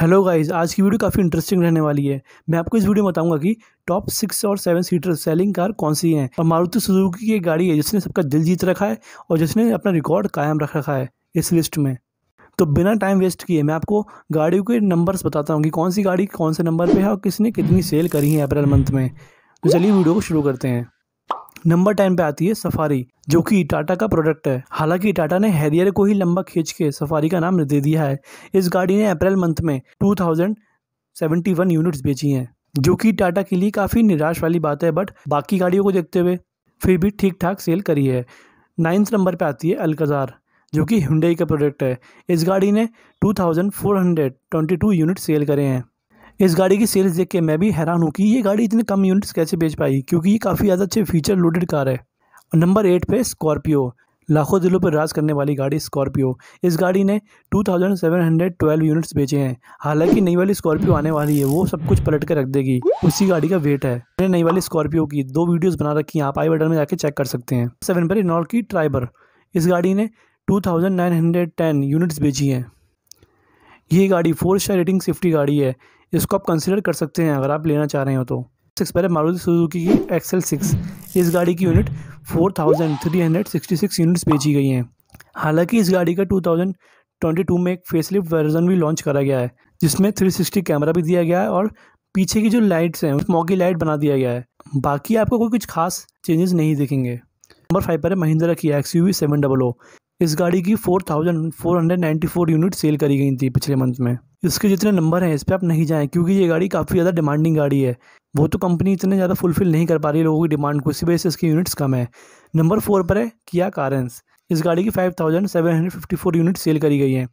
hello guys आज की video काफ़ी इंटरेस्टिंग रहने वाली है मैं आपको इस वीडियो में बताऊंगा कि टॉप सिक्स और सेवन सीटर सेलिंग कार कौन सी हैं और मारुति सुजुकी की एक गाड़ी है जिसने सबका दिल जीत रखा है और जिसने अपना रिकॉर्ड कायम रख रखा है इस लिस्ट में तो बिना टाइम वेस्ट किए मैं आपको गाड़ियों के नंबर्स बताता हूँ कि कौन सी गाड़ी कौन से नंबर पर है और किसने कितनी सेल करी है अप्रैल मंथ में तो चलिए वीडियो को शुरू करते हैं नंबर टेन पे आती है सफारी जो कि टाटा का प्रोडक्ट है हालांकि टाटा ने हैरियर को ही लंबा खींच के सफारी का नाम दे दिया है इस गाड़ी ने अप्रैल मंथ में two thousand seventy one units बेची हैं जो कि टाटा के लिए काफ़ी निराश वाली बात है बट बाकी गाड़ियों को देखते हुए फिर भी ठीक ठाक सेल करी है नाइन्थ नंबर पर आती है अलकजार जो कि हिंडई का प्रोडक्ट है इस गाड़ी ने टू यूनिट सेल करे हैं इस गाड़ी की सेल्स देख के मैं भी हैरान हूँ कि ये गाड़ी इतने कम यूनिट्स कैसे बेच पाई क्योंकि ये काफ़ी ज़्यादा अच्छे फीचर लोडेड कार है नंबर एट पे स्कॉर्पियो लाखों दिलों पर राज करने वाली गाड़ी स्कॉर्पियो इस गाड़ी ने 2712 यूनिट्स बेचे हैं हालांकि नई वाली स्कॉर्पियो आने वाली है वो सब कुछ पलट कर रख देगी उसी गाड़ी का वेट है मैंने नई वाली स्कॉर्पियो की दो वीडियोस बना रखी हैं आप आई बटन में जाके चेक कर सकते हैं सेवन पर इनोर की ट्राइबर इस गाड़ी ने टू यूनिट्स बेची हैं ये गाड़ी फोर स्टार रेटिंग सेफ्टी गाड़ी है इसको आप कंसिडर कर सकते हैं अगर आप लेना चाह रहे हो तो सिक्स पहले मारुति सुजुकी की एक्सएल सिक्स इस गाड़ी की unit four thousand three hundred sixty six units बेची गई हैं हालांकि इस गाड़ी का टू थाउजेंड ट्वेंटी टू में एक फेसलिफ्ट वर्जन भी लॉन्च करा गया है जिसमें थ्री सिक्सटी कैमरा भी दिया गया है और पीछे की जो लाइट्स हैं स्मोकी लाइट बना दिया गया है बाकी आपको कोई कुछ खास चेंजेस नहीं दिखेंगे नंबर फाइव पर है महिंद्रा की X U V seven double O इस गाड़ी की four thousand four hundred ninety four unit sale करी गई थी पिछले मंथ में इसके जितने नंबर हैं इस पर आप नहीं जाएँ क्योंकि ये गाड़ी काफ़ी ज़्यादा डिमांडिंग गाड़ी है वो तो कंपनी इतने ज़्यादा फुलफिल नहीं कर पा रही है लोगों की डिमांड को इसी वजह से इसकी यूनिट्स कम है नंबर फोर पर है किया कारेंस इस गाड़ी की five thousand seven hundred fifty four unit sale करी गई हैं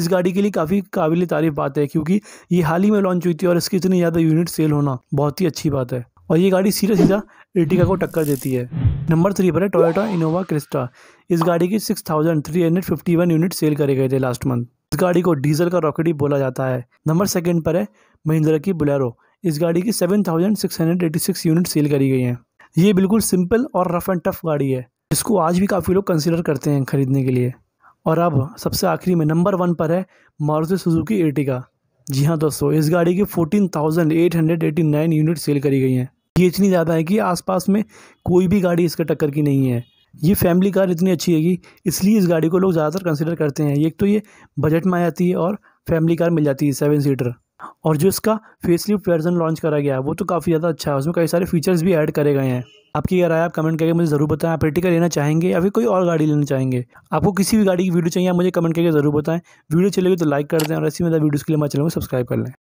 इस गाड़ी के लिए काफ़ी काबिल तारीफ बात है क्योंकि ये हाल ही में लॉन्च हुई थी और इसकी इतनी ज़्यादा यूनिट सेल होना बहुत ही अच्छी बात है और ये गाड़ी सीधा सीधा इर्टिका को टक्कर देती है नंबर थ्री पर है टोयोटा इनोवा क्रिस्टा इस गाड़ी की six thousand three hundred fifty one unit sale करे गए थे लास्ट मंथ इस गाड़ी को डीजल का रॉकेट ही बोला जाता है नंबर सेकंड पर है महिंद्रा की बुलेरो इस गाड़ी की seven thousand six hundred eighty six unit sale करी गई हैं ये बिल्कुल सिंपल और रफ एंड टफ गाड़ी है जिसको आज भी काफ़ी लोग कंसिडर करते हैं खरीदने के लिए और अब सबसे आखिरी में नंबर वन पर है मारुति सुजुकी इर्टिका जी हाँ दोस्तों इस गाड़ी की fourteen thousand eight hundred eighty nine unit sale करी गई हैं ये इतनी ज़्यादा है कि आसपास में कोई भी गाड़ी इसके टक्कर की नहीं है ये फैमिली कार इतनी अच्छी है कि इसलिए इस गाड़ी को लोग ज़्यादातर कंसिडर करते हैं एक तो ये बजट में आ जाती है और फैमिली कार मिल जाती है सेवन सीटर और जो इसका फेसलिफ्ट वर्जन लॉन्च करा गया है वो तो काफ़ी ज़्यादा अच्छा है उसमें कई सारे फीचर्स भी ऐड करे गए हैं आपकी अगर राय आप कमेंट करके मुझे ज़रूर बताएं आप एटिका लेना चाहेंगे या फिर कोई और गाड़ी लेना चाहेंगे आपको किसी भी गाड़ी की वीडियो चाहिए आप मुझे कमेंट करके ज़रूर बताएं वीडियो चलेगी तो लाइक कर दें और ऐसी मेरा वीडियोज़ के लिए मैं चलूँगा सब्सक्राइब कर लें